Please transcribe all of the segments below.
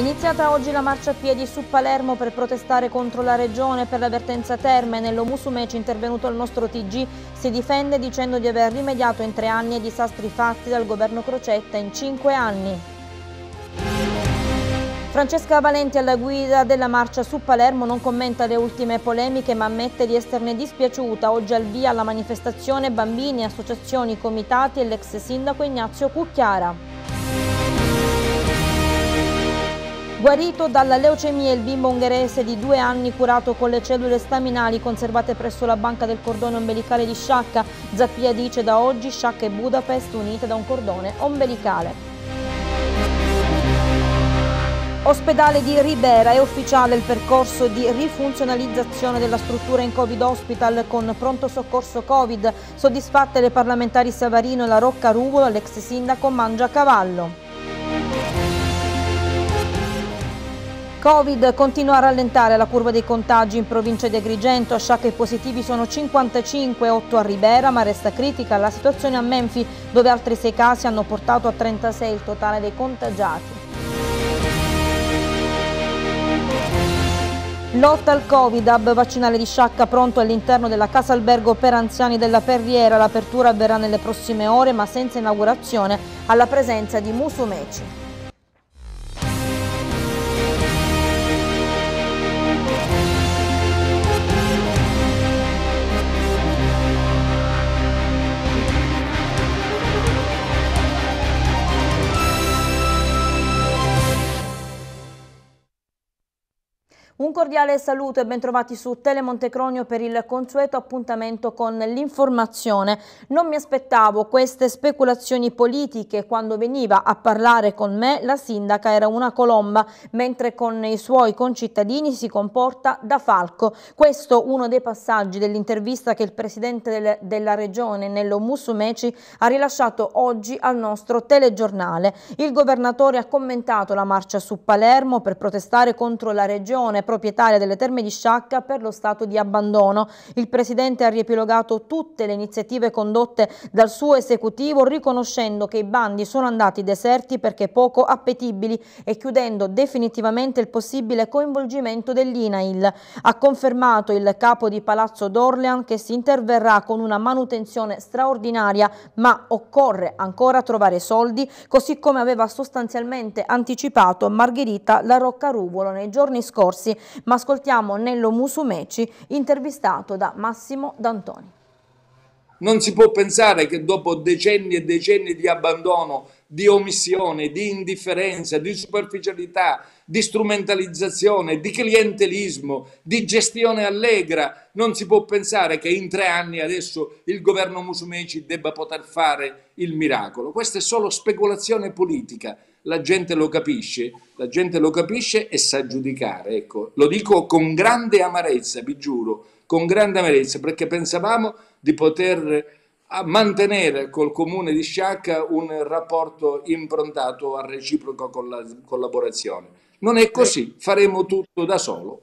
Iniziata oggi la marcia a piedi su Palermo per protestare contro la regione per l'avvertenza terme, nello Musumeci intervenuto il nostro TG si difende dicendo di aver rimediato in tre anni ai disastri fatti dal governo Crocetta in cinque anni. Francesca Valenti alla guida della marcia su Palermo non commenta le ultime polemiche ma ammette di esserne dispiaciuta. Oggi al via alla manifestazione bambini, associazioni, comitati e l'ex sindaco Ignazio Cucchiara. Guarito dalla leucemia il bimbo ungherese di due anni curato con le cellule staminali conservate presso la banca del cordone ombelicale di Sciacca. Zappia dice da oggi Sciacca e Budapest unite da un cordone ombelicale. Ospedale di Ribera è ufficiale il percorso di rifunzionalizzazione della struttura in Covid Hospital con pronto soccorso Covid, soddisfatte le parlamentari Savarino e la Rocca Ruvolo, l'ex sindaco Mangia Cavallo. Covid continua a rallentare la curva dei contagi in provincia di Agrigento, sciacca i positivi sono 55, 8 a Ribera, ma resta critica la situazione a Menfi, dove altri 6 casi hanno portato a 36 il totale dei contagiati. Lotta al Covid, hub vaccinale di Sciacca pronto all'interno della casa albergo per anziani della Perriera. L'apertura avverrà nelle prossime ore ma senza inaugurazione alla presenza di Musumeci. Un cordiale saluto e bentrovati su Telemontecronio per il consueto appuntamento con l'informazione. Non mi aspettavo queste speculazioni politiche quando veniva a parlare con me la sindaca era una colomba, mentre con i suoi concittadini si comporta da falco. Questo uno dei passaggi dell'intervista che il presidente della regione Nello Musumeci ha rilasciato oggi al nostro telegiornale. Il governatore ha commentato la marcia su Palermo per protestare contro la regione proprietaria delle terme di Sciacca per lo stato di abbandono. Il Presidente ha riepilogato tutte le iniziative condotte dal suo esecutivo riconoscendo che i bandi sono andati deserti perché poco appetibili e chiudendo definitivamente il possibile coinvolgimento dell'INAIL. Ha confermato il capo di Palazzo d'Orlean che si interverrà con una manutenzione straordinaria ma occorre ancora trovare soldi così come aveva sostanzialmente anticipato Margherita La Roccaruvolo nei giorni scorsi ma ascoltiamo Nello Musumeci intervistato da Massimo D'Antoni. Non si può pensare che dopo decenni e decenni di abbandono, di omissione, di indifferenza, di superficialità, di strumentalizzazione, di clientelismo, di gestione allegra, non si può pensare che in tre anni adesso il governo Musumeci debba poter fare il miracolo. Questa è solo speculazione politica la gente lo capisce, la gente lo capisce e sa giudicare, ecco, lo dico con grande amarezza, vi giuro, con grande amarezza, perché pensavamo di poter mantenere col comune di Sciacca un rapporto improntato a reciproca collaborazione. Non è così, faremo tutto da solo.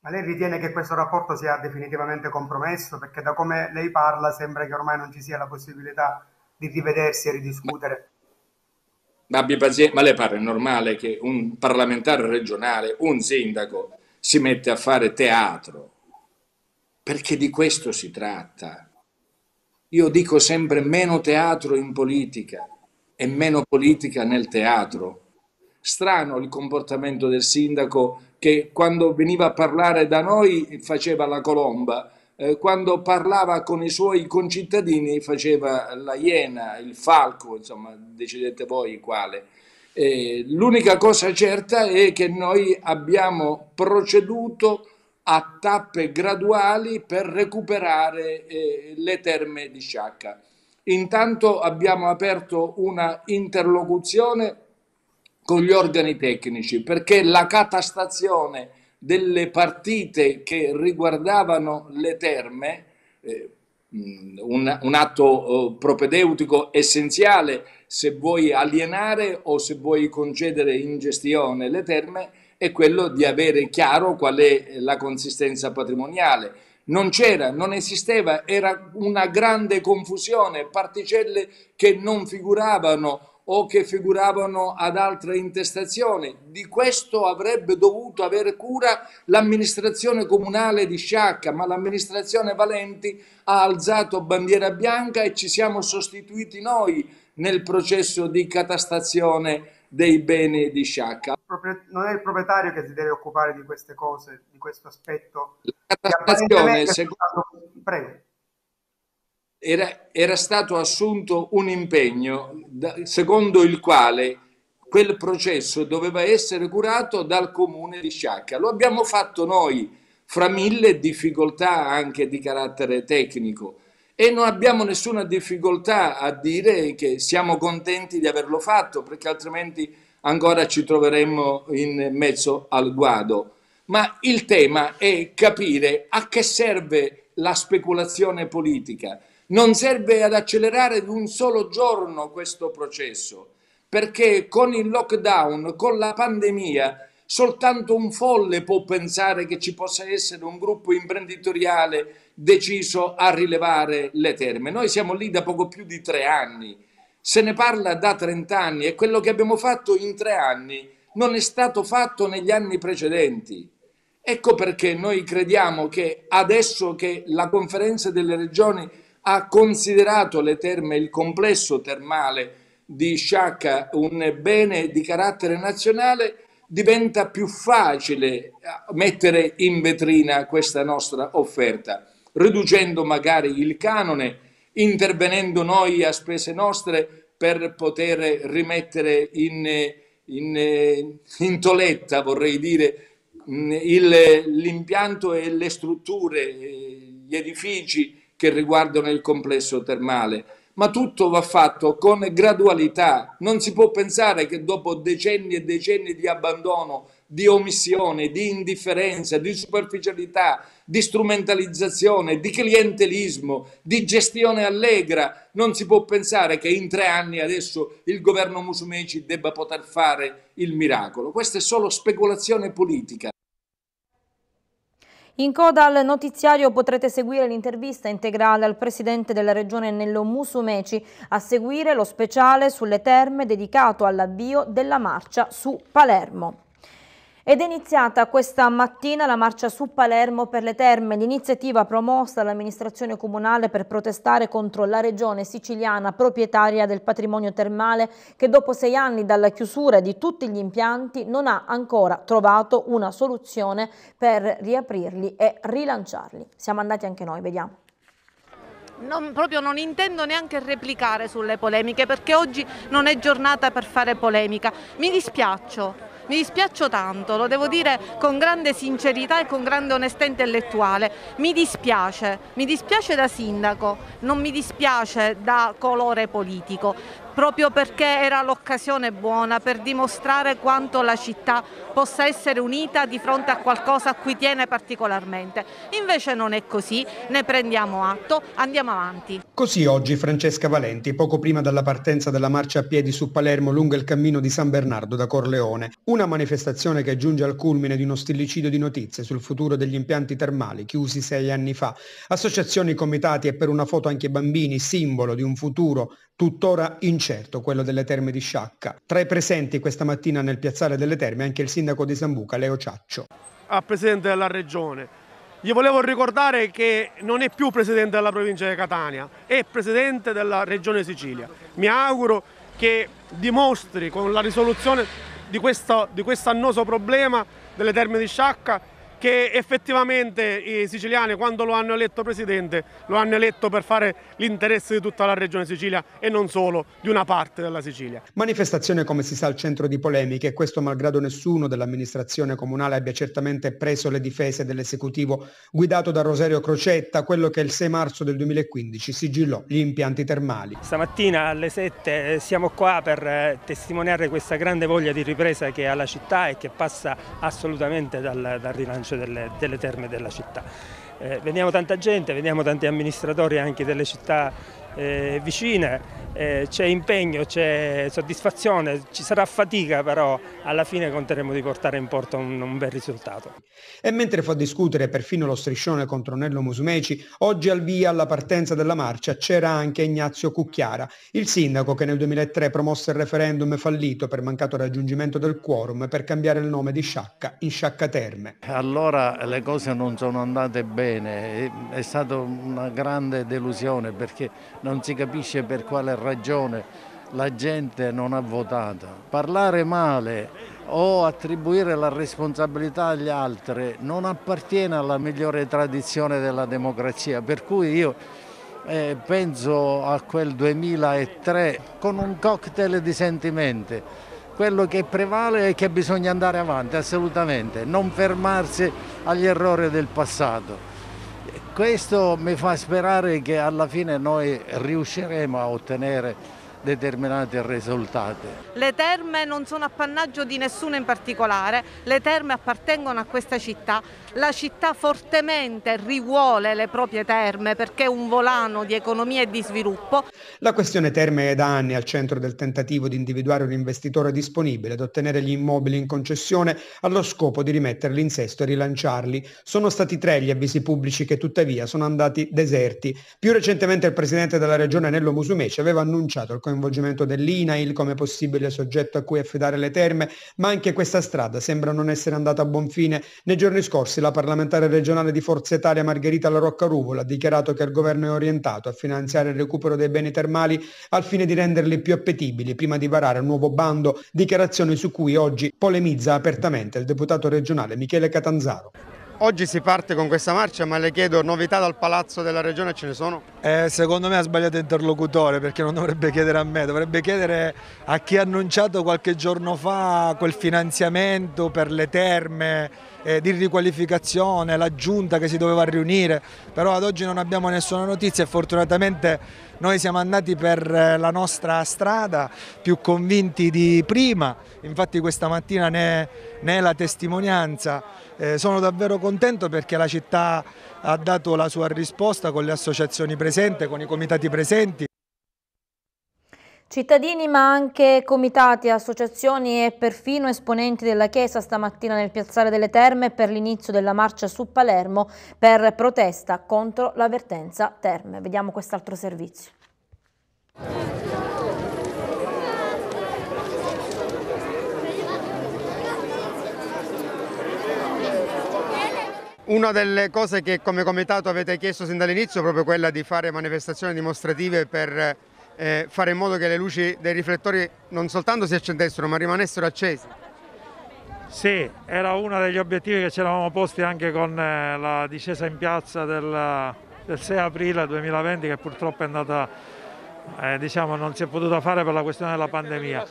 Ma lei ritiene che questo rapporto sia definitivamente compromesso? Perché da come lei parla sembra che ormai non ci sia la possibilità di rivedersi e ridiscutere ma, ma le pare normale che un parlamentare regionale, un sindaco, si mette a fare teatro? Perché di questo si tratta. Io dico sempre meno teatro in politica e meno politica nel teatro. Strano il comportamento del sindaco che quando veniva a parlare da noi faceva la colomba eh, quando parlava con i suoi concittadini faceva la iena, il falco, insomma decidete voi quale. Eh, l'unica cosa certa è che noi abbiamo proceduto a tappe graduali per recuperare eh, le terme di Sciacca. Intanto abbiamo aperto una interlocuzione con gli organi tecnici perché la catastazione delle partite che riguardavano le terme, eh, un, un, atto eh, propedeutico essenziale se vuoi alienare o se vuoi concedere in gestione le terme, è quello di avere chiaro qual è la consistenza patrimoniale. Non c'era, non esisteva, era una grande confusione, particelle che non figuravano o che figuravano ad altre intestazioni. Di questo avrebbe dovuto avere cura l'amministrazione comunale di Sciacca, ma l'amministrazione Valenti ha alzato bandiera bianca e ci siamo sostituiti noi nel processo di catastazione dei beni di Sciacca. Non è il proprietario che si deve occupare di queste cose, di questo aspetto. La catastazione, secondo... Stato... Prego era, era stato assunto un impegno da, secondo il quale quel processo doveva essere curato dal comune di Sciacca. Lo abbiamo fatto noi, fra mille difficoltà anche di carattere tecnico e non abbiamo nessuna difficoltà a dire che siamo contenti di averlo fatto perché altrimenti ancora ci troveremmo in mezzo al guado. Ma il tema è capire a che serve la speculazione politica, non serve ad accelerare di un solo giorno questo processo, perché con il lockdown, con la pandemia, soltanto un folle può pensare che ci possa essere un gruppo imprenditoriale deciso a rilevare le terme. Noi siamo lì da poco più di tre anni, se ne parla da 30 anni e quello che abbiamo fatto in tre anni non è stato fatto negli anni precedenti. Ecco perché noi crediamo che adesso che la conferenza delle regioni ha considerato le terme, il complesso termale di Sciacca, un bene di carattere nazionale, diventa più facile eh, mettere in vetrina questa nostra offerta, riducendo magari il canone, intervenendo noi a spese nostre per poter rimettere in, in, eh, in toletta, vorrei dire, mm, l'impianto e le strutture, eh, gli edifici che riguardano il complesso termale, ma tutto va fatto con gradualità. Non si può pensare che dopo decenni e decenni di abbandono, di omissione, di indifferenza, di superficialità, di strumentalizzazione, di clientelismo, di gestione allegra, non si può pensare che in tre anni adesso il governo Musumeci debba poter fare il miracolo. Questa è solo speculazione politica. In coda al notiziario potrete seguire l'intervista integrale al presidente della regione Nello Musumeci a seguire lo speciale sulle terme dedicato all'avvio della marcia su Palermo. Ed è iniziata questa mattina la marcia su Palermo per le terme, l'iniziativa promossa dall'amministrazione comunale per protestare contro la regione siciliana proprietaria del patrimonio termale che dopo sei anni dalla chiusura di tutti gli impianti non ha ancora trovato una soluzione per riaprirli e rilanciarli. Siamo andati anche noi, vediamo. Non, proprio non intendo neanche replicare sulle polemiche perché oggi non è giornata per fare polemica. Mi dispiaccio mi dispiaccio tanto, lo devo dire con grande sincerità e con grande onestà intellettuale, mi dispiace, mi dispiace da sindaco, non mi dispiace da colore politico, proprio perché era l'occasione buona per dimostrare quanto la città possa essere unita di fronte a qualcosa a cui tiene particolarmente. Invece non è così, ne prendiamo atto, andiamo avanti. Così oggi Francesca Valenti, poco prima della partenza della marcia a piedi su Palermo lungo il cammino di San Bernardo da Corleone, una manifestazione che giunge al culmine di uno stillicidio di notizie sul futuro degli impianti termali chiusi sei anni fa. Associazioni, comitati e per una foto anche bambini, simbolo di un futuro tuttora incerto concerto, quello delle terme di Sciacca. Tra i presenti questa mattina nel piazzale delle terme anche il sindaco di Sambuca, Leo Ciaccio. A ah, Presidente della Regione, gli volevo ricordare che non è più Presidente della provincia di Catania, è Presidente della Regione Sicilia. Mi auguro che dimostri con la risoluzione di questo, annoso problema delle terme di Sciacca che effettivamente i siciliani quando lo hanno eletto presidente lo hanno eletto per fare l'interesse di tutta la regione Sicilia e non solo di una parte della Sicilia. Manifestazione come si sa al centro di polemiche, e questo malgrado nessuno dell'amministrazione comunale abbia certamente preso le difese dell'esecutivo guidato da Rosario Crocetta, quello che il 6 marzo del 2015 sigillò gli impianti termali. Stamattina alle 7 eh, siamo qua per eh, testimoniare questa grande voglia di ripresa che ha la città e che passa assolutamente dal, dal rilancio luce delle, delle terme della città. Eh, veniamo tanta gente, veniamo tanti amministratori anche delle città eh, vicine, eh, c'è impegno, c'è soddisfazione, ci sarà fatica però alla fine conteremo di portare in porto un, un bel risultato. E mentre fa discutere perfino lo striscione contro Nello Musumeci, oggi al via alla partenza della marcia c'era anche Ignazio Cucchiara, il sindaco che nel 2003 promosse il referendum fallito per mancato raggiungimento del quorum per cambiare il nome di Sciacca in Sciacca Terme. Allora le cose non sono andate bene, è stata una grande delusione perché non si capisce per quale ragione la gente non ha votato. Parlare male o attribuire la responsabilità agli altri non appartiene alla migliore tradizione della democrazia, per cui io eh, penso a quel 2003 con un cocktail di sentimenti. Quello che prevale è che bisogna andare avanti assolutamente, non fermarsi agli errori del passato. Questo mi fa sperare che alla fine noi riusciremo a ottenere determinati risultati. Le terme non sono appannaggio di nessuno in particolare, le terme appartengono a questa città, la città fortemente rivuole le proprie terme perché è un volano di economia e di sviluppo. La questione terme è da anni al centro del tentativo di individuare un investitore disponibile ad ottenere gli immobili in concessione allo scopo di rimetterli in sesto e rilanciarli. Sono stati tre gli avvisi pubblici che tuttavia sono andati deserti. Più recentemente il presidente della regione Nello Musumeci aveva annunciato il coinvolgimento dell'INAIL come possibile soggetto a cui affidare le terme, ma anche questa strada sembra non essere andata a buon fine. Nei giorni scorsi la la parlamentare regionale di Forza Italia Margherita La Roccaruvola ha dichiarato che il governo è orientato a finanziare il recupero dei beni termali al fine di renderli più appetibili prima di varare un nuovo bando, dichiarazione su cui oggi polemizza apertamente il deputato regionale Michele Catanzaro. Oggi si parte con questa marcia, ma le chiedo novità dal palazzo della regione ce ne sono? Eh, secondo me ha sbagliato interlocutore perché non dovrebbe chiedere a me, dovrebbe chiedere a chi ha annunciato qualche giorno fa quel finanziamento per le terme eh, di riqualificazione, la giunta che si doveva riunire, però ad oggi non abbiamo nessuna notizia e fortunatamente noi siamo andati per eh, la nostra strada più convinti di prima, infatti questa mattina ne, ne è la testimonianza, eh, sono davvero contento perché la città ha dato la sua risposta con le associazioni presenti, con i comitati presenti, Cittadini ma anche comitati, associazioni e perfino esponenti della Chiesa stamattina nel piazzale delle Terme per l'inizio della marcia su Palermo per protesta contro l'avvertenza Terme. Vediamo quest'altro servizio. Una delle cose che come comitato avete chiesto sin dall'inizio è proprio quella di fare manifestazioni dimostrative per eh, fare in modo che le luci dei riflettori non soltanto si accendessero ma rimanessero accese. Sì, era uno degli obiettivi che ci eravamo posti anche con eh, la discesa in piazza del, del 6 aprile 2020 che purtroppo è andata, eh, diciamo, non si è potuta fare per la questione della pandemia.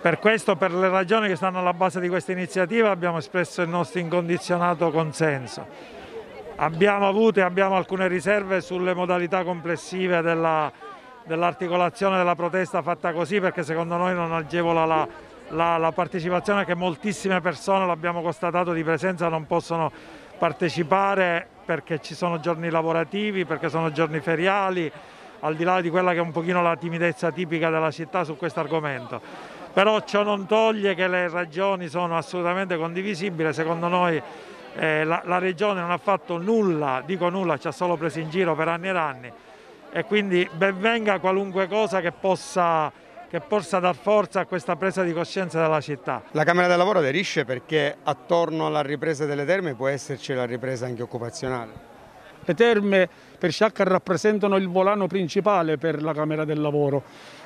Per questo, per le ragioni che stanno alla base di questa iniziativa, abbiamo espresso il nostro incondizionato consenso. Abbiamo avuto e abbiamo alcune riserve sulle modalità complessive della, dell'articolazione della protesta fatta così perché secondo noi non agevola la, la, la partecipazione che moltissime persone, l'abbiamo constatato di presenza, non possono partecipare perché ci sono giorni lavorativi, perché sono giorni feriali, al di là di quella che è un pochino la timidezza tipica della città su questo argomento. Però ciò non toglie che le ragioni sono assolutamente condivisibili, secondo noi eh, la, la regione non ha fatto nulla, dico nulla, ci ha solo preso in giro per anni e anni, e quindi benvenga qualunque cosa che possa che possa dar forza a questa presa di coscienza della città. La Camera del Lavoro aderisce perché attorno alla ripresa delle terme può esserci la ripresa anche occupazionale. Le terme per Sciacca rappresentano il volano principale per la Camera del Lavoro.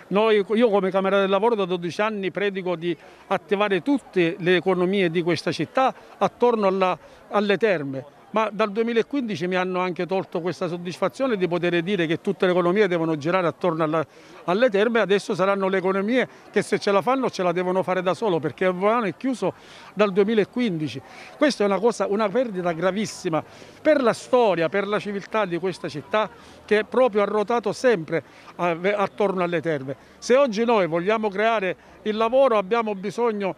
Noi, io come Camera del Lavoro da 12 anni predico di attivare tutte le economie di questa città attorno alla, alle terme ma dal 2015 mi hanno anche tolto questa soddisfazione di poter dire che tutte le economie devono girare attorno alla, alle terme, adesso saranno le economie che se ce la fanno ce la devono fare da solo perché il volano è chiuso dal 2015. Questa è una, cosa, una perdita gravissima per la storia, per la civiltà di questa città che proprio ha rotato sempre eh, attorno alle terme. Se oggi noi vogliamo creare il lavoro abbiamo bisogno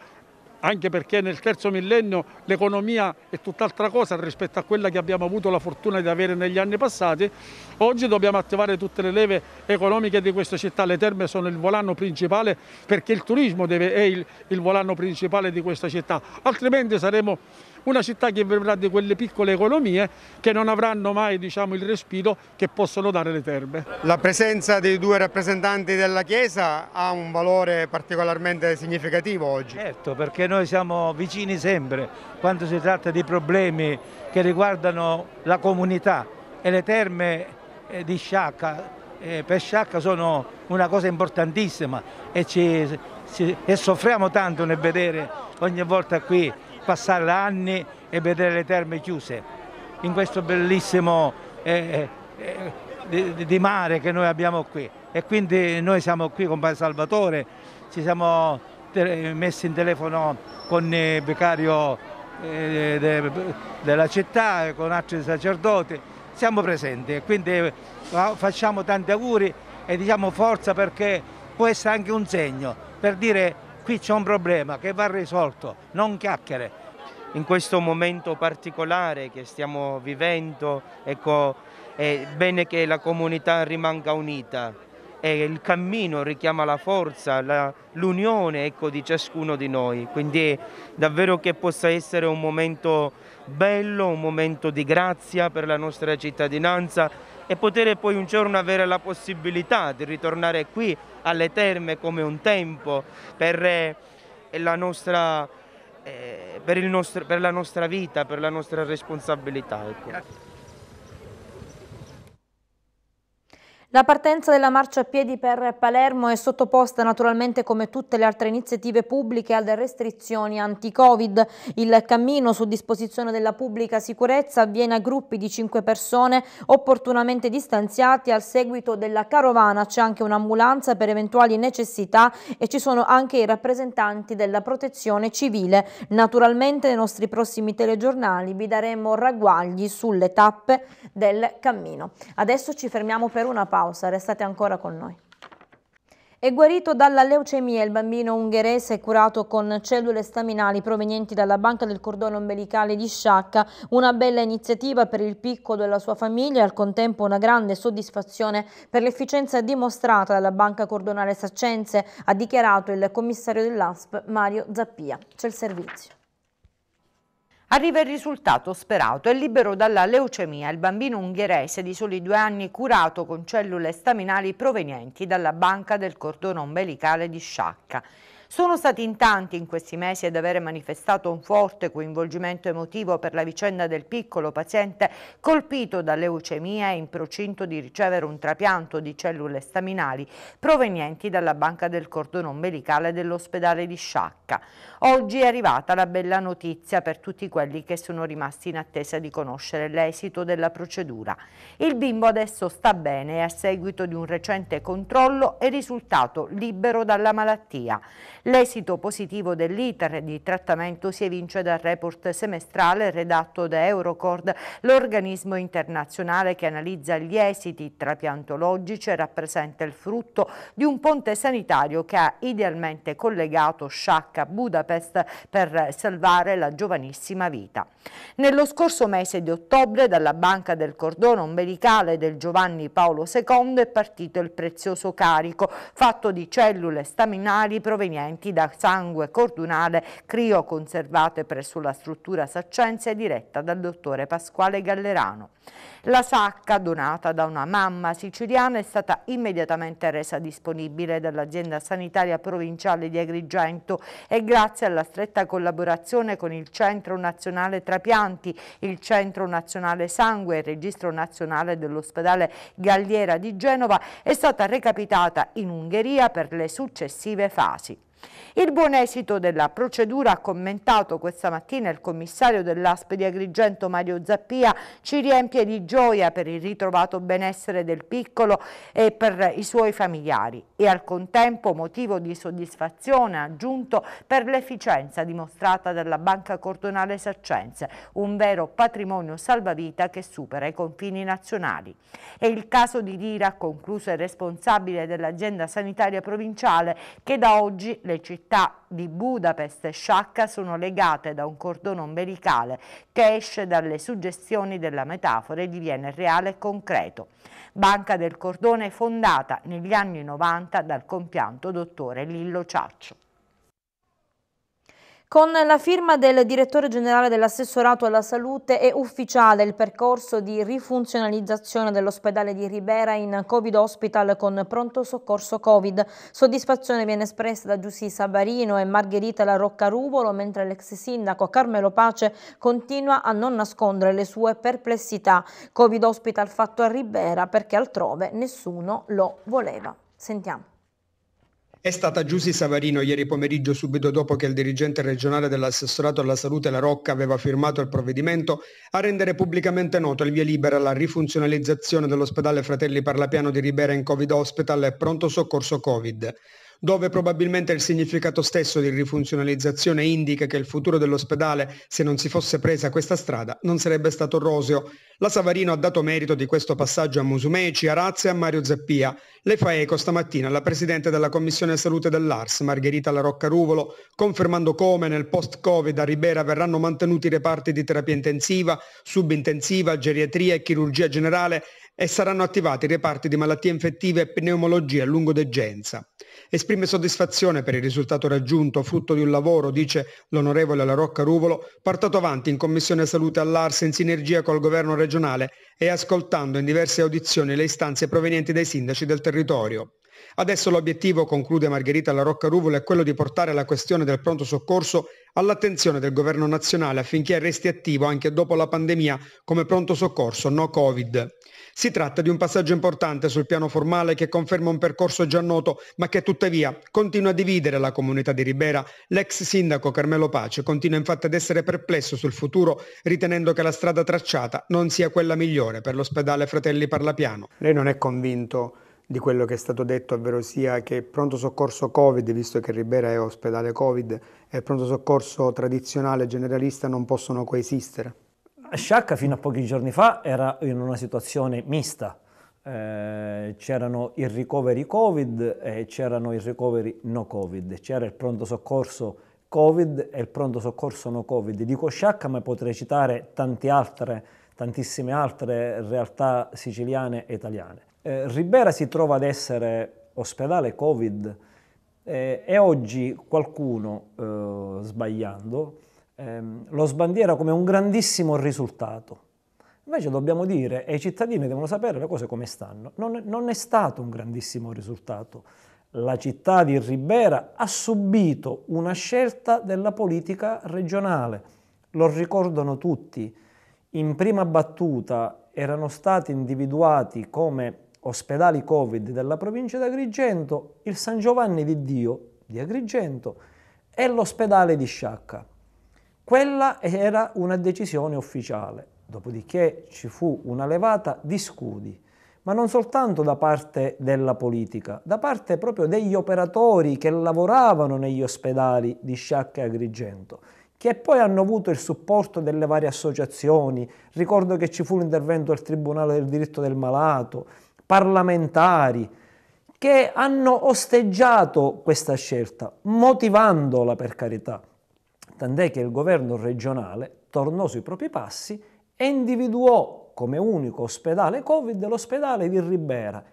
anche perché nel terzo millennio l'economia è tutt'altra cosa rispetto a quella che abbiamo avuto la fortuna di avere negli anni passati, oggi dobbiamo attivare tutte le leve economiche di questa città, le terme sono il volano principale perché il turismo deve, è il, il volano principale di questa città, altrimenti saremo una città che vivrà di quelle piccole economie che non avranno mai diciamo, il respiro che possono dare le terme. La presenza dei due rappresentanti della Chiesa ha un valore particolarmente significativo oggi. Certo, perché noi siamo vicini sempre quando si tratta di problemi che riguardano la comunità e le terme eh, di Sciacca eh, per Sciacca sono una cosa importantissima e, ci, ci, e soffriamo tanto nel vedere ogni volta qui passare anni e vedere le terme chiuse in questo bellissimo eh, eh, eh, di, di, mare che noi abbiamo qui e quindi noi siamo qui con Padre Salvatore ci siamo eh, messi in telefono con il vicario eh, della città con altri sacerdoti siamo presenti e quindi ah, facciamo tanti auguri e diciamo forza perché può essere anche un segno per dire Qui c'è un problema che va risolto, non chiacchiere. In questo momento particolare che stiamo vivendo, ecco, è bene che la comunità rimanga unita e il cammino richiama la forza, l'unione ecco, di ciascuno di noi. Quindi davvero che possa essere un momento bello, un momento di grazia per la nostra cittadinanza e poter poi un giorno avere la possibilità di ritornare qui alle terme come un tempo per, eh, la, nostra, eh, per, nostro, per la nostra vita, per la nostra responsabilità. Ecco. La partenza della marcia a piedi per Palermo è sottoposta naturalmente come tutte le altre iniziative pubbliche alle restrizioni anti-Covid. Il cammino su disposizione della pubblica sicurezza avviene a gruppi di 5 persone opportunamente distanziati al seguito della carovana. C'è anche un'ambulanza per eventuali necessità e ci sono anche i rappresentanti della protezione civile. Naturalmente nei nostri prossimi telegiornali vi daremo ragguagli sulle tappe del cammino. Adesso ci fermiamo per una pausa pausa, restate ancora con noi. È guarito dalla leucemia il bambino ungherese curato con cellule staminali provenienti dalla banca del cordone ombelicale di Sciacca, una bella iniziativa per il piccolo e la sua famiglia e al contempo una grande soddisfazione per l'efficienza dimostrata dalla banca cordonale Saccense, ha dichiarato il commissario dell'ASP Mario Zappia. C'è il servizio. Arriva il risultato sperato, è libero dalla leucemia il bambino ungherese di soli due anni curato con cellule staminali provenienti dalla banca del cordone ombelicale di Sciacca. Sono stati in tanti in questi mesi ad avere manifestato un forte coinvolgimento emotivo per la vicenda del piccolo paziente colpito da leucemia e in procinto di ricevere un trapianto di cellule staminali provenienti dalla banca del cordone ombelicale dell'ospedale di Sciacca. Oggi è arrivata la bella notizia per tutti quelli che sono rimasti in attesa di conoscere l'esito della procedura. Il bimbo adesso sta bene e a seguito di un recente controllo è risultato libero dalla malattia. L'esito positivo dell'iter di trattamento si evince dal report semestrale redatto da Eurocord, l'organismo internazionale che analizza gli esiti trapiantologici e rappresenta il frutto di un ponte sanitario che ha idealmente collegato Sciacca a Budapest per salvare la giovanissima vita. Nello scorso mese di ottobre dalla Banca del Cordone Ombelicale del Giovanni Paolo II è partito il prezioso carico fatto di cellule staminali provenienti provenienti da sangue cordonale crioconservato presso la struttura saccense diretta dal dottore Pasquale Gallerano. La sacca donata da una mamma siciliana è stata immediatamente resa disponibile dall'azienda sanitaria provinciale di Agrigento e grazie alla stretta collaborazione con il Centro Nazionale Trapianti, il Centro Nazionale Sangue e il Registro Nazionale dell'Ospedale Galliera di Genova è stata recapitata in Ungheria per le successive fasi. Il buon esito della procedura ha commentato questa mattina il commissario dell'ASP di Agrigento Mario Zappia ci riempie di gioia per il ritrovato benessere del piccolo e per i suoi familiari e al contempo motivo di soddisfazione aggiunto per l'efficienza dimostrata dalla Banca Cordonale Saccense, un vero patrimonio salvavita che supera i confini nazionali. È il caso di dire, ha concluso il responsabile dell'azienda sanitaria provinciale, che da oggi le città città di Budapest e Sciacca sono legate da un cordone ombelicale che esce dalle suggestioni della metafora e diviene reale e concreto. Banca del cordone fondata negli anni 90 dal compianto dottore Lillo Ciaccio. Con la firma del direttore generale dell'assessorato alla salute è ufficiale il percorso di rifunzionalizzazione dell'ospedale di Ribera in Covid Hospital con pronto soccorso Covid. Soddisfazione viene espressa da Giussi Sabarino e Margherita La Roccarubolo, mentre l'ex sindaco Carmelo Pace continua a non nascondere le sue perplessità. Covid Hospital fatto a Ribera perché altrove nessuno lo voleva. Sentiamo. È stata Giussi Savarino ieri pomeriggio subito dopo che il dirigente regionale dell'assessorato alla salute La Rocca aveva firmato il provvedimento a rendere pubblicamente noto il via libera alla rifunzionalizzazione dell'ospedale Fratelli Parlapiano di Ribera in Covid Hospital e pronto soccorso Covid dove probabilmente il significato stesso di rifunzionalizzazione indica che il futuro dell'ospedale, se non si fosse presa questa strada, non sarebbe stato roseo. La Savarino ha dato merito di questo passaggio a Musumeci, a Razza e a Mario Zappia. Le fa eco stamattina la Presidente della Commissione Salute dell'Ars, Margherita Larocca Ruvolo, confermando come nel post-Covid a Ribera verranno mantenuti i reparti di terapia intensiva, subintensiva, geriatria e chirurgia generale e saranno attivati i reparti di malattie infettive e pneumologia a lungo degenza. Esprime soddisfazione per il risultato raggiunto, frutto di un lavoro, dice l'onorevole La Rocca Ruvolo, portato avanti in Commissione Salute all'Arsa in sinergia col governo regionale e ascoltando in diverse audizioni le istanze provenienti dai sindaci del territorio. Adesso l'obiettivo, conclude Margherita La Rocca Ruvolo, è quello di portare la questione del pronto soccorso all'attenzione del governo nazionale affinché resti attivo anche dopo la pandemia come pronto soccorso no Covid. Si tratta di un passaggio importante sul piano formale che conferma un percorso già noto, ma che tuttavia continua a dividere la comunità di Ribera. L'ex sindaco Carmelo Pace continua infatti ad essere perplesso sul futuro, ritenendo che la strada tracciata non sia quella migliore per l'ospedale Fratelli Parlapiano. Lei non è convinto di quello che è stato detto, ovvero sia che pronto soccorso Covid, visto che Ribera è ospedale Covid, e pronto soccorso tradizionale generalista non possono coesistere? Sciacca fino a pochi giorni fa era in una situazione mista, eh, c'erano i ricoveri Covid e c'erano i ricoveri no Covid, c'era il pronto soccorso Covid e il pronto soccorso no Covid. Dico Sciacca ma potrei citare tante altre, tantissime altre realtà siciliane e italiane. Eh, Ribera si trova ad essere ospedale Covid eh, e oggi qualcuno, eh, sbagliando, ehm, lo sbandiera come un grandissimo risultato. Invece dobbiamo dire, e i cittadini devono sapere le cose come stanno, non, non è stato un grandissimo risultato. La città di Ribera ha subito una scelta della politica regionale, lo ricordano tutti. In prima battuta erano stati individuati come ospedali Covid della provincia di Agrigento, il San Giovanni di Dio di Agrigento e l'ospedale di Sciacca. Quella era una decisione ufficiale, dopodiché ci fu una levata di scudi, ma non soltanto da parte della politica, da parte proprio degli operatori che lavoravano negli ospedali di Sciacca e Agrigento che poi hanno avuto il supporto delle varie associazioni. Ricordo che ci fu l'intervento del Tribunale del diritto del malato, parlamentari che hanno osteggiato questa scelta, motivandola per carità. Tant'è che il governo regionale tornò sui propri passi e individuò come unico ospedale Covid l'ospedale di Ribera.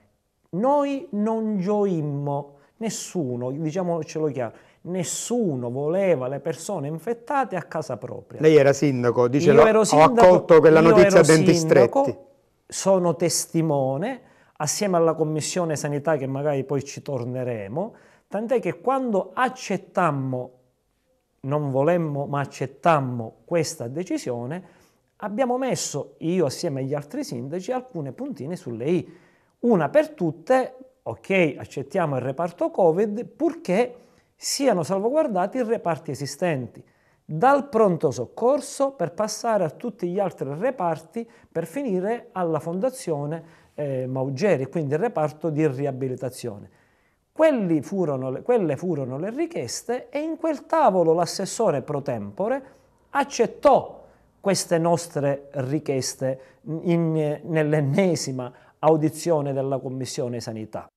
Noi non gioimmo, nessuno, diciamocelo chiaro, nessuno voleva le persone infettate a casa propria. Lei era sindaco, dice io ero sindaco, ho accolto quella notizia a denti stretti. Sono testimone, assieme alla Commissione Sanità, che magari poi ci torneremo, tant'è che quando accettammo, non volemmo ma accettammo questa decisione, abbiamo messo io assieme agli altri sindaci alcune puntine sulle I. Una per tutte, ok, accettiamo il reparto Covid, purché siano salvaguardati i reparti esistenti, dal pronto soccorso per passare a tutti gli altri reparti per finire alla fondazione eh, Maugeri, quindi il reparto di riabilitazione. Furono, quelle furono le richieste e in quel tavolo l'assessore pro tempore accettò queste nostre richieste nell'ennesima audizione della Commissione Sanità.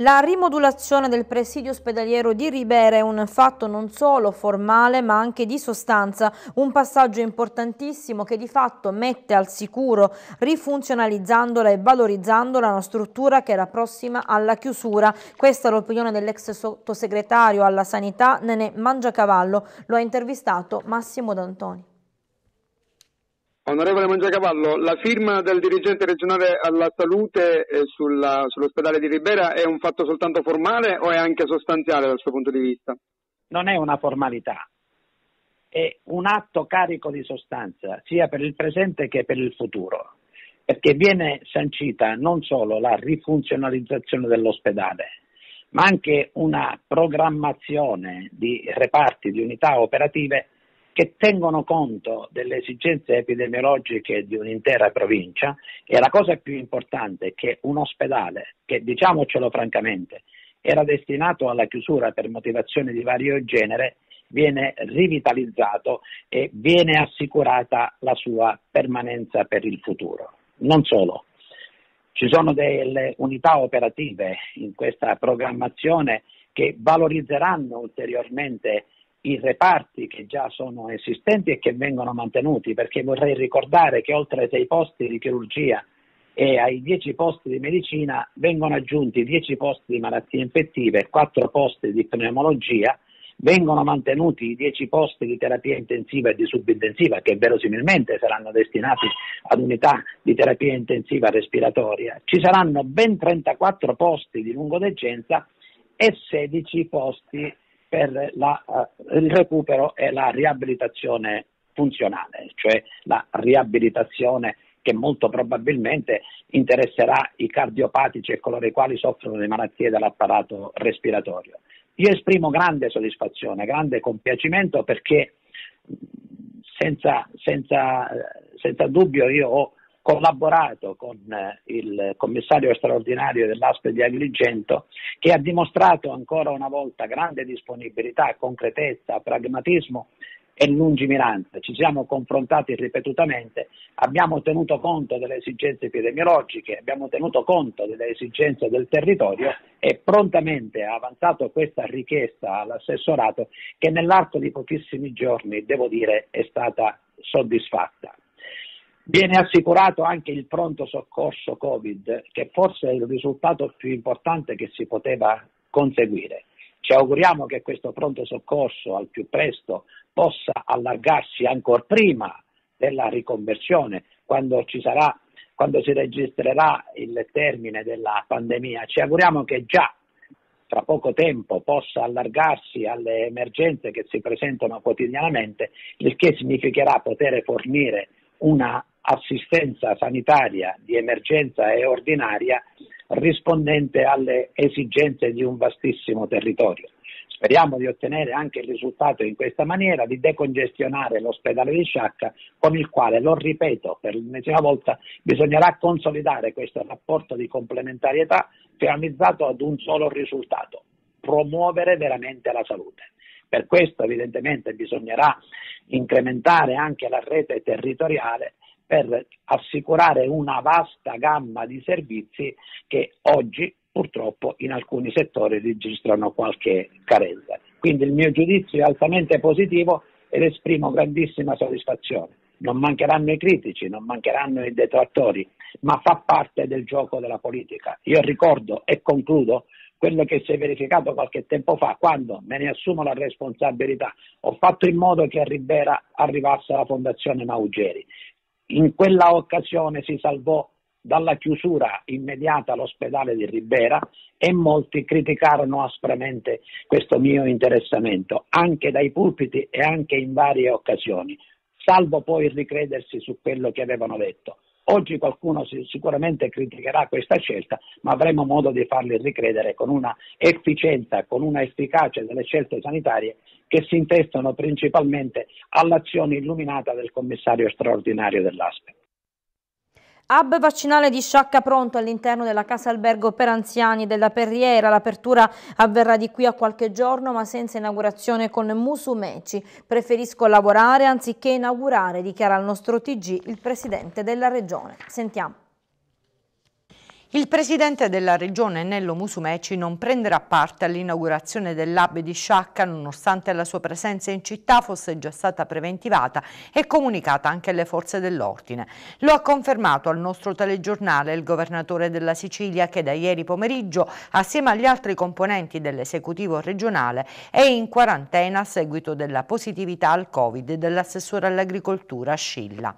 La rimodulazione del presidio ospedaliero di Ribera è un fatto non solo formale ma anche di sostanza, un passaggio importantissimo che di fatto mette al sicuro, rifunzionalizzandola e valorizzandola una struttura che era prossima alla chiusura. Questa è l'opinione dell'ex sottosegretario alla sanità Nene Mangiacavallo, lo ha intervistato Massimo D'Antoni. Onorevole Mangiacavallo, la firma del dirigente regionale alla salute eh, sulla, sull'ospedale di Ribera è un fatto soltanto formale o è anche sostanziale dal suo punto di vista? Non è una formalità, è un atto carico di sostanza sia per il presente che per il futuro, perché viene sancita non solo la rifunzionalizzazione dell'ospedale, ma anche una programmazione di reparti, di unità operative che tengono conto delle esigenze epidemiologiche di un'intera provincia e la cosa più importante è che un ospedale, che diciamocelo francamente, era destinato alla chiusura per motivazioni di vario genere, viene rivitalizzato e viene assicurata la sua permanenza per il futuro. Non solo, ci sono delle unità operative in questa programmazione che valorizzeranno ulteriormente i reparti che già sono esistenti e che vengono mantenuti, perché vorrei ricordare che oltre ai sei posti di chirurgia e ai dieci posti di medicina vengono aggiunti dieci posti di malattie infettive e 4 posti di pneumologia, vengono mantenuti i dieci posti di terapia intensiva e di subintensiva che verosimilmente saranno destinati ad unità di terapia intensiva respiratoria. Ci saranno ben 34 posti di lungodegenza e 16 posti di per la, eh, il recupero e la riabilitazione funzionale, cioè la riabilitazione che molto probabilmente interesserà i cardiopatici e coloro i quali soffrono di malattie dell'apparato respiratorio. Io esprimo grande soddisfazione, grande compiacimento perché mm, senza, senza, eh, senza dubbio io ho collaborato con eh, il commissario straordinario dell'ASPE di Agrigento che ha dimostrato ancora una volta grande disponibilità, concretezza, pragmatismo e lungimiranza. Ci siamo confrontati ripetutamente, abbiamo tenuto conto delle esigenze epidemiologiche, abbiamo tenuto conto delle esigenze del territorio e prontamente ha avanzato questa richiesta all'assessorato che nell'arco di pochissimi giorni, devo dire, è stata soddisfatta. Viene assicurato anche il pronto soccorso Covid, che forse è il risultato più importante che si poteva conseguire. Ci auguriamo che questo pronto soccorso al più presto possa allargarsi ancora prima della riconversione, quando, sarà, quando si registrerà il termine della pandemia. Ci auguriamo che già tra poco tempo possa allargarsi alle emergenze che si presentano quotidianamente, il che significherà poter fornire una assistenza sanitaria di emergenza e ordinaria rispondente alle esigenze di un vastissimo territorio. Speriamo di ottenere anche il risultato in questa maniera di decongestionare l'ospedale di Sciacca con il quale, lo ripeto per l'ennesima volta, bisognerà consolidare questo rapporto di complementarietà finalizzato ad un solo risultato, promuovere veramente la salute. Per questo evidentemente bisognerà incrementare anche la rete territoriale per assicurare una vasta gamma di servizi che oggi purtroppo in alcuni settori registrano qualche carenza. Quindi il mio giudizio è altamente positivo ed esprimo grandissima soddisfazione. Non mancheranno i critici, non mancheranno i detrattori, ma fa parte del gioco della politica. Io ricordo e concludo quello che si è verificato qualche tempo fa, quando me ne assumo la responsabilità, ho fatto in modo che a Ribera arrivasse la Fondazione Maugeri. In quella occasione si salvò dalla chiusura immediata all'ospedale di Ribera e molti criticarono aspramente questo mio interessamento, anche dai pulpiti e anche in varie occasioni, salvo poi ricredersi su quello che avevano detto. Oggi qualcuno sicuramente criticherà questa scelta, ma avremo modo di farli ricredere con una efficienza, con una efficacia delle scelte sanitarie che si intestano principalmente all'azione illuminata del commissario straordinario dell'ASPE. Hub vaccinale di Sciacca pronto all'interno della casa albergo per anziani della Perriera. L'apertura avverrà di qui a qualche giorno ma senza inaugurazione con Musumeci. Preferisco lavorare anziché inaugurare, dichiara al nostro TG il presidente della regione. Sentiamo. Il presidente della regione Nello Musumeci non prenderà parte all'inaugurazione dell'hub di Sciacca nonostante la sua presenza in città fosse già stata preventivata e comunicata anche alle forze dell'ordine. Lo ha confermato al nostro telegiornale il governatore della Sicilia che da ieri pomeriggio assieme agli altri componenti dell'esecutivo regionale è in quarantena a seguito della positività al Covid dell'assessore all'agricoltura Scilla.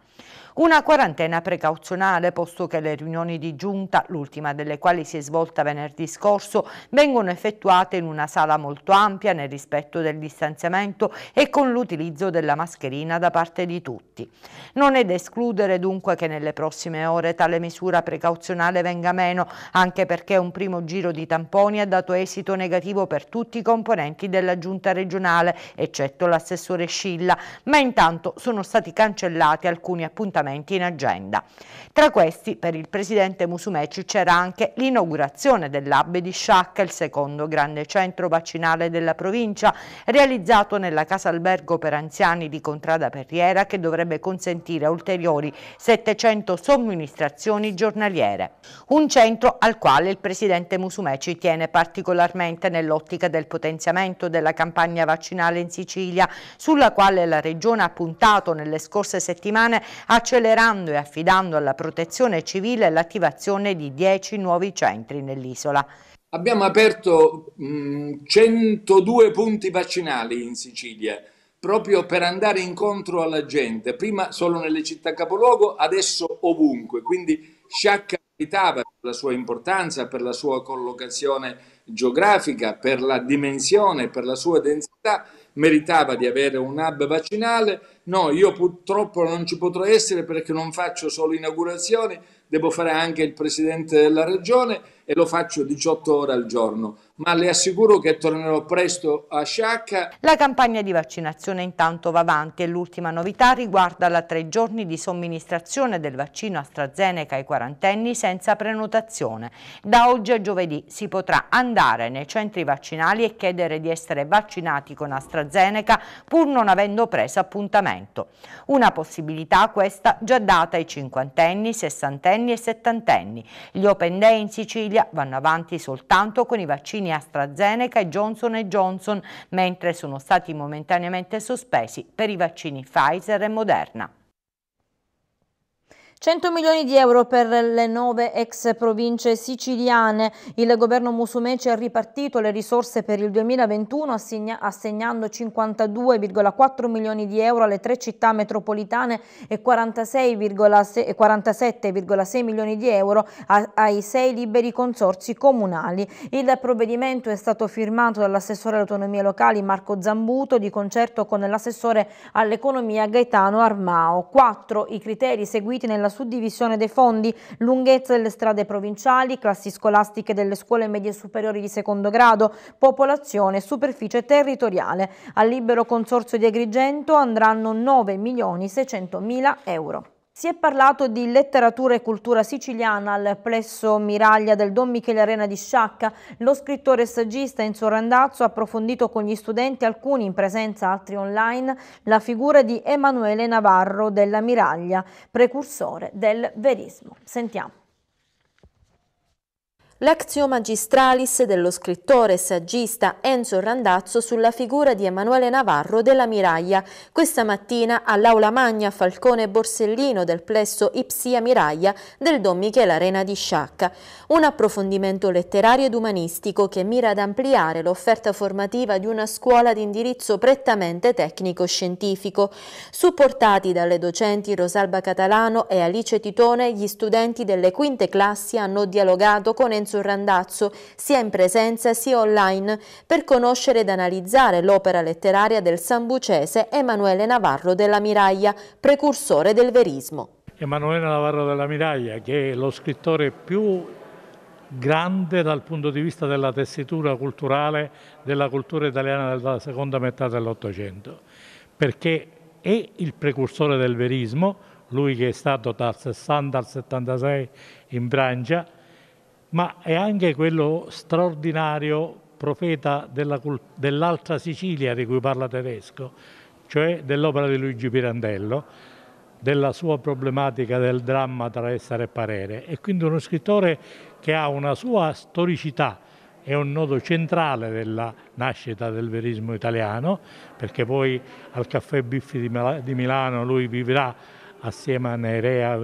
Una quarantena precauzionale, posto che le riunioni di giunta, l'ultima delle quali si è svolta venerdì scorso, vengono effettuate in una sala molto ampia nel rispetto del distanziamento e con l'utilizzo della mascherina da parte di tutti. Non è da escludere dunque che nelle prossime ore tale misura precauzionale venga meno, anche perché un primo giro di tamponi ha dato esito negativo per tutti i componenti della giunta regionale, eccetto l'assessore Scilla, ma intanto sono stati cancellati alcuni appuntamenti appuntamenti in agenda. Tra questi, per il presidente Musumeci c'era anche l'inaugurazione dell'Abbe di Sciacca, il secondo grande centro vaccinale della provincia, realizzato nella Casa Albergo per anziani di Contrada Perriera che dovrebbe consentire ulteriori 700 somministrazioni giornaliere. Un centro al quale il presidente Musumeci tiene particolarmente nell'ottica del potenziamento della campagna vaccinale in Sicilia, sulla quale la Regione ha puntato nelle scorse settimane accelerando accelerando e affidando alla protezione civile l'attivazione di 10 nuovi centri nell'isola. Abbiamo aperto mh, 102 punti vaccinali in Sicilia, proprio per andare incontro alla gente, prima solo nelle città capoluogo, adesso ovunque, quindi sciacca per la sua importanza, per la sua collocazione geografica, per la dimensione, per la sua densità, meritava di avere un hub vaccinale No, io purtroppo non ci potrò essere perché non faccio solo inaugurazioni, devo fare anche il presidente della regione e lo faccio 18 ore al giorno ma le assicuro che tornerò presto a Sciacca. La campagna di vaccinazione intanto va avanti e l'ultima novità riguarda la tre giorni di somministrazione del vaccino AstraZeneca ai quarantenni senza prenotazione. Da oggi a giovedì si potrà andare nei centri vaccinali e chiedere di essere vaccinati con AstraZeneca pur non avendo preso appuntamento. Una possibilità questa già data ai cinquantenni, sessantenni e settantenni. Gli open day in Sicilia vanno avanti soltanto con i vaccini vaccini AstraZeneca e Johnson Johnson, mentre sono stati momentaneamente sospesi per i vaccini Pfizer e Moderna. 100 milioni di euro per le nove ex province siciliane. Il governo Musumeci ha ripartito le risorse per il 2021 assegnando 52,4 milioni di euro alle tre città metropolitane e 47,6 milioni di euro ai sei liberi consorsi comunali. Il provvedimento è stato firmato dall'assessore alle autonomie locali Marco Zambuto di concerto con l'assessore all'economia Gaetano Armao. Quattro I criteri seguiti nella nella suddivisione dei fondi, lunghezza delle strade provinciali, classi scolastiche delle scuole medie superiori di secondo grado, popolazione, superficie territoriale. Al libero consorzio di Agrigento andranno 9 milioni 600 mila euro. Si è parlato di letteratura e cultura siciliana al plesso Miraglia del Don Michele Arena di Sciacca. Lo scrittore e saggista Enzo Randazzo ha approfondito con gli studenti, alcuni in presenza, altri online, la figura di Emanuele Navarro della Miraglia, precursore del verismo. Sentiamo l'actio magistralis dello scrittore e saggista Enzo Randazzo sulla figura di Emanuele Navarro della Miraglia, questa mattina all'Aula Magna Falcone Borsellino del plesso Ipsia Miraglia del Don Michele Arena di Sciacca. Un approfondimento letterario ed umanistico che mira ad ampliare l'offerta formativa di una scuola di indirizzo prettamente tecnico-scientifico. Supportati dalle docenti Rosalba Catalano e Alice Titone, gli studenti delle quinte classi hanno dialogato con Enzo Vincenzo Randazzo, sia in presenza sia online, per conoscere ed analizzare l'opera letteraria del sambucese Emanuele Navarro della Miraglia, precursore del verismo. Emanuele Navarro della Miraglia, che è lo scrittore più grande dal punto di vista della tessitura culturale della cultura italiana della seconda metà dell'Ottocento, perché è il precursore del verismo, lui che è stato dal 60 al 76 in Francia, ma è anche quello straordinario profeta dell'altra Sicilia di cui parla Tedesco, cioè dell'opera di Luigi Pirandello, della sua problematica del dramma tra essere e parere. E quindi uno scrittore che ha una sua storicità, è un nodo centrale della nascita del verismo italiano, perché poi al Caffè Biffi di Milano lui vivrà assieme a Nerea,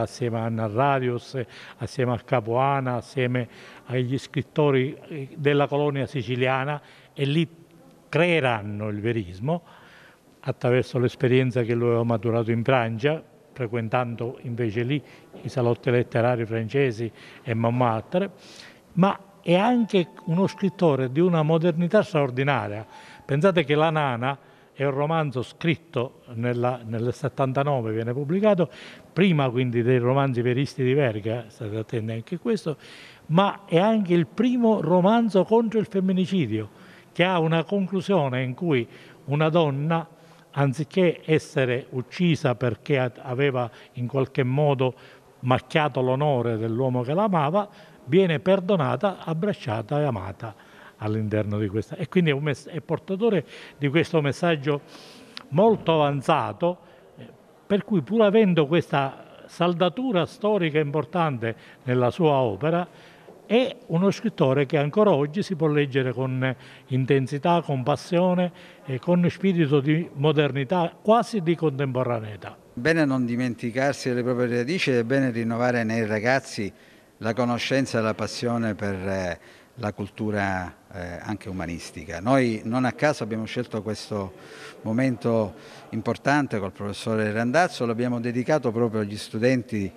assieme a Narradius, assieme a Capoana, assieme agli scrittori della colonia siciliana e lì creeranno il verismo attraverso l'esperienza che lui aveva maturato in Francia, frequentando invece lì i salotti letterari francesi e Montmartre, ma è anche uno scrittore di una modernità straordinaria. Pensate che la nana è un romanzo scritto nella, nel 79, viene pubblicato, prima quindi dei romanzi veristi di Verga, state attenti anche questo, ma è anche il primo romanzo contro il femminicidio, che ha una conclusione in cui una donna, anziché essere uccisa perché aveva in qualche modo macchiato l'onore dell'uomo che l'amava, viene perdonata, abbracciata e amata all'interno di questa. E quindi è, mess- è portatore di questo messaggio molto avanzato, eh, per cui pur avendo questa saldatura storica importante nella sua opera, è uno scrittore che ancora oggi si può leggere con intensità, con passione e con spirito di modernità, quasi di contemporaneità. Bene non dimenticarsi delle proprie radici ed è bene rinnovare nei ragazzi la conoscenza e la passione per eh, la cultura eh, anche umanistica. Noi non a caso abbiamo scelto questo momento importante col professore Randazzo, l'abbiamo dedicato proprio agli studenti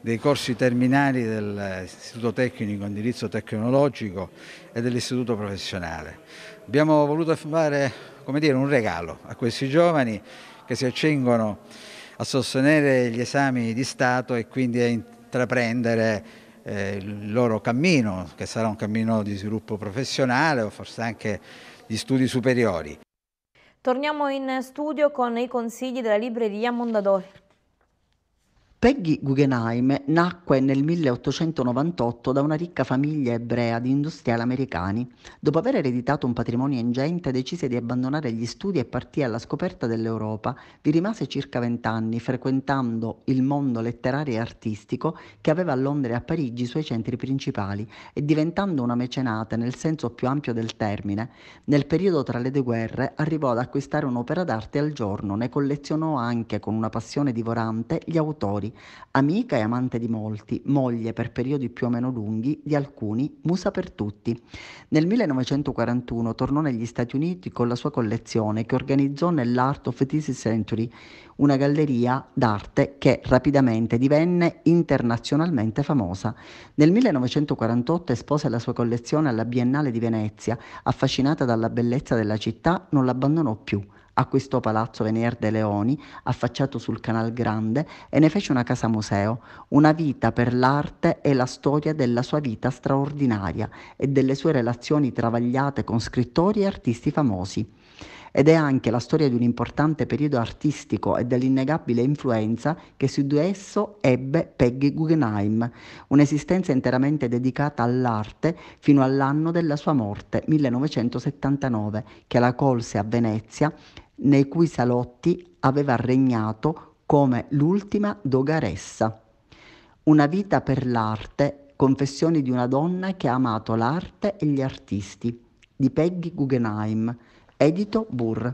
dei corsi terminali dell'Istituto Tecnico Indirizzo Tecnologico e dell'Istituto Professionale. Abbiamo voluto fare dire, un regalo a questi giovani che si accingono a sostenere gli esami di Stato e quindi a intraprendere eh, il loro cammino, che sarà un cammino di sviluppo professionale o forse anche di studi superiori. Torniamo in studio con i consigli della libreria Mondadori. Peggy Guggenheim nacque nel 1898 da una ricca famiglia ebrea di industriali americani. Dopo aver ereditato un patrimonio ingente, decise di abbandonare gli studi e partì alla scoperta dell'Europa. Vi rimase circa vent'anni, frequentando il mondo letterario e artistico che aveva a Londra e a Parigi i suoi centri principali e diventando una mecenate nel senso più ampio del termine. Nel periodo tra le due guerre arrivò ad acquistare un'opera d'arte al giorno, ne collezionò anche con una passione divorante gli autori amica e amante di molti, moglie per periodi più o meno lunghi di alcuni, musa per tutti. Nel 1941 tornò negli Stati Uniti con la sua collezione che organizzò nell'Art of This Century, una galleria d'arte che rapidamente divenne internazionalmente famosa. Nel 1948 espose la sua collezione alla Biennale di Venezia, affascinata dalla bellezza della città, non l'abbandonò più. Acquistò Palazzo Venier de Leoni, affacciato sul Canal Grande, e ne fece una casa museo, una vita per l'arte e la storia della sua vita straordinaria e delle sue relazioni travagliate con scrittori e artisti famosi ed è anche la storia di un importante periodo artistico e dell'innegabile influenza che su di esso ebbe Peggy Guggenheim, un'esistenza interamente dedicata all'arte fino all'anno della sua morte, 1979, che la colse a Venezia, nei cui salotti aveva regnato come l'ultima dogaressa. Una vita per l'arte confessioni di una donna che ha amato l'arte e gli artisti, di Peggy Guggenheim, Edito Burr.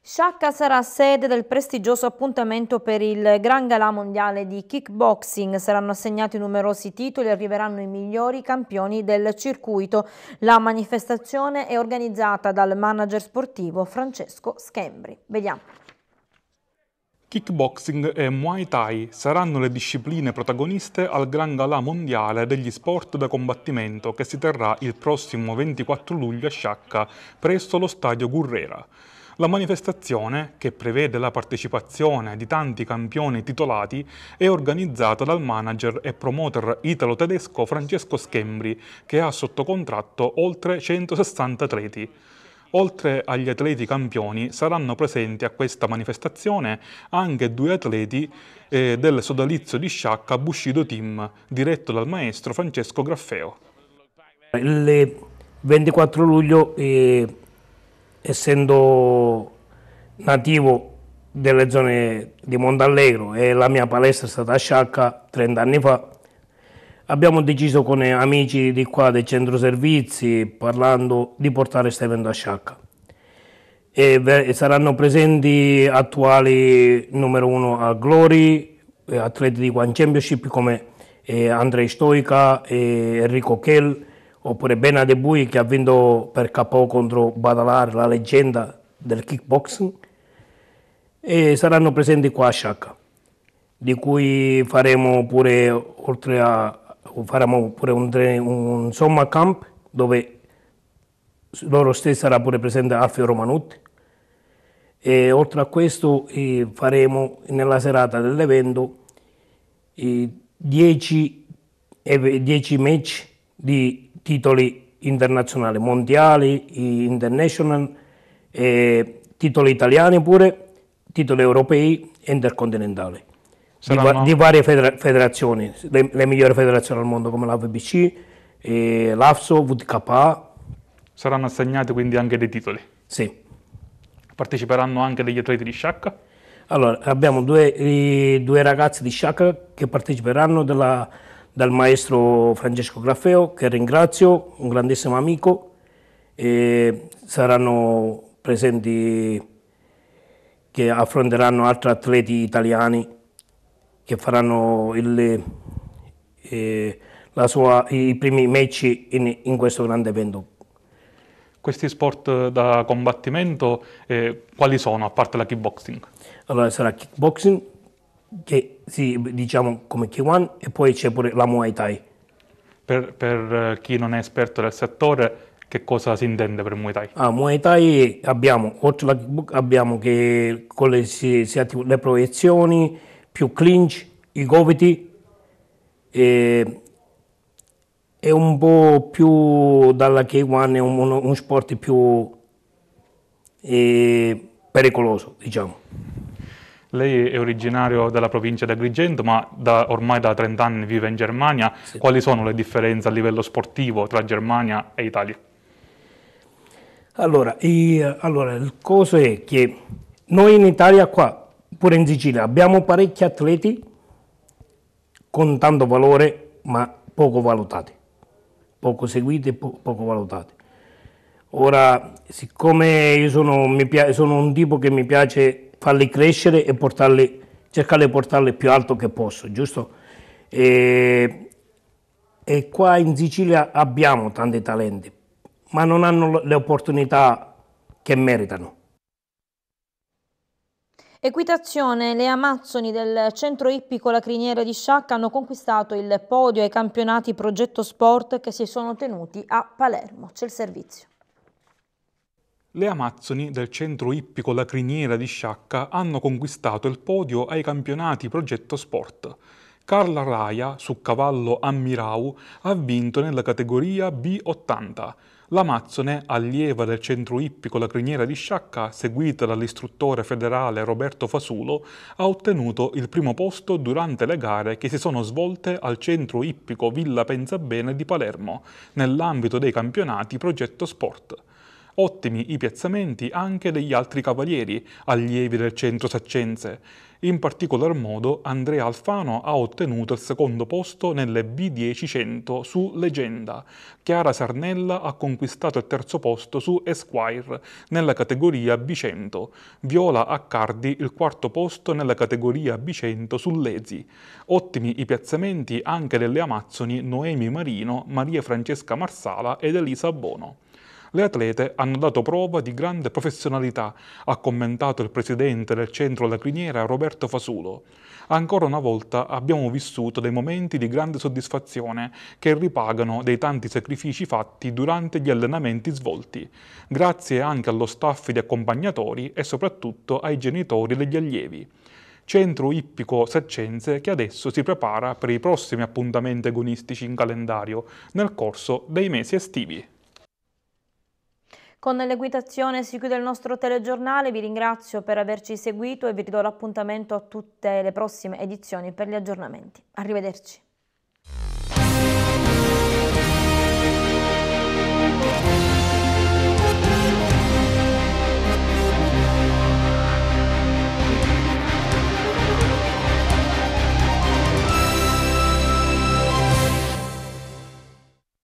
Sciacca sarà sede del prestigioso appuntamento per il Gran Galà Mondiale di Kickboxing. Saranno assegnati numerosi titoli e arriveranno i migliori campioni del circuito. La manifestazione è organizzata dal manager sportivo Francesco Schembri. Vediamo. Kickboxing e Muay Thai saranno le discipline protagoniste al Gran Galà Mondiale degli Sport da Combattimento che si terrà il prossimo 24 luglio a Sciacca presso lo stadio Gurrera. La manifestazione, che prevede la partecipazione di tanti campioni titolati, è organizzata dal manager e promoter italo-tedesco Francesco Schembri, che ha sotto contratto oltre 160 atleti. Oltre agli atleti campioni saranno presenti a questa manifestazione anche due atleti eh, del sodalizio di sciacca Bushido Team, diretto dal maestro Francesco Graffeo. Il 24 luglio, eh, essendo nativo delle zone di Montallegro e la mia palestra è stata a Sciacca 30 anni fa, Abbiamo deciso con amici di qua del centro servizi, parlando di portare questo evento a Sciacca. E saranno presenti attuali numero uno a Glory, eh, atleti di One Championship come eh, Andrei Stoica, Enrico Kell, oppure Bena De Bui che ha vinto per KO contro Badalar, la leggenda del kickboxing. E saranno presenti qua a Sciacca, di cui faremo pure oltre a faremo pure un, un somma camp dove loro stessi sarà pure presente Alfio Romanutti e oltre a questo eh, faremo nella serata dell'evento 10 eh, match di titoli internazionali, mondiali, international, eh, titoli italiani pure, titoli europei e intercontinentali. Saranno... di, varie federa- federazioni, le, le, migliori federazioni al mondo come la VBC, l'AFSO, VDKA. Saranno assegnati quindi anche dei titoli? Sì. Parteciperanno anche degli atleti di sciacca? Allora, abbiamo due, i, due ragazzi di sciacca che parteciperanno della, dal maestro Francesco Graffeo, che ringrazio, un grandissimo amico. E saranno presenti che affronteranno altri atleti italiani che faranno il, eh, sua, i primi match in, in questo grande evento questi sport eh, da combattimento eh, quali sono a parte la kickboxing? Allora sarà kickboxing che si diciamo come K1 e poi c'è pure la Muay Thai. Per, per, eh, chi non è esperto del settore che cosa si intende per Muay Thai? Ah, Muay Thai abbiamo, oltre alla kickbox abbiamo che con le, si, si le proiezioni, più clinch, i gomiti, e, è un po' più dalla K1, è un, un sport più eh, pericoloso, diciamo. Lei è originario della provincia di Agrigento, ma da, ormai da 30 anni vive in Germania. Sì. Quali sono le differenze a livello sportivo tra Germania e Italia? Allora, e, allora il coso è che noi in Italia qua pure in Sicilia abbiamo parecchi atleti con tanto valore ma poco valutati, poco seguiti e po poco valutati. Ora, siccome io sono, sono, un tipo che mi piace farli crescere e portarli, cercare di portarli più alto che posso, giusto? E, e qua in Sicilia abbiamo tanti talenti, ma non hanno le opportunità che meritano. Equitazione, le Amazzoni del centro ippico La Lacriniera di Sciacca hanno conquistato il podio ai campionati Progetto Sport che si sono tenuti a Palermo. C'è il servizio. Le Amazzoni del centro ippico La Lacriniera di Sciacca hanno conquistato il podio ai campionati Progetto Sport. Carla Raia, su cavallo Ammirau, ha vinto nella categoria B80, L'Amazzone, allieva del centro ippico La Lacriniera di Sciacca, seguita dall'istruttore federale Roberto Fasulo, ha ottenuto il primo posto durante le gare che si sono svolte al centro ippico Villa Pensabene di Palermo, nell'ambito dei campionati Progetto Sport. Ottimi i piazzamenti anche degli altri cavalieri, allievi del centro saccense. In particolar modo Andrea Alfano ha ottenuto il secondo posto nelle B10-100 su Legenda. Chiara Sarnella ha conquistato il terzo posto su Esquire nella categoria B100. Viola Accardi il quarto posto nella categoria B100 su Lezi. Ottimi i piazzamenti anche delle Amazzoni Noemi Marino, Maria Francesca Marsala ed Elisa Bono. Le atlete hanno dato prova di grande professionalità, ha commentato il presidente del centro Criniera Roberto Fasulo. Ancora una volta abbiamo vissuto dei momenti di grande soddisfazione che ripagano dei tanti sacrifici fatti durante gli allenamenti svolti. Grazie anche allo staff di accompagnatori e soprattutto ai genitori degli allievi centro ippico Saccense che adesso si prepara per i prossimi appuntamenti agonistici in calendario nel corso dei mesi estivi. Con l'equitazione si chiude il nostro telegiornale, vi ringrazio per averci seguito e vi do l'appuntamento a tutte le prossime edizioni per gli aggiornamenti. Arrivederci.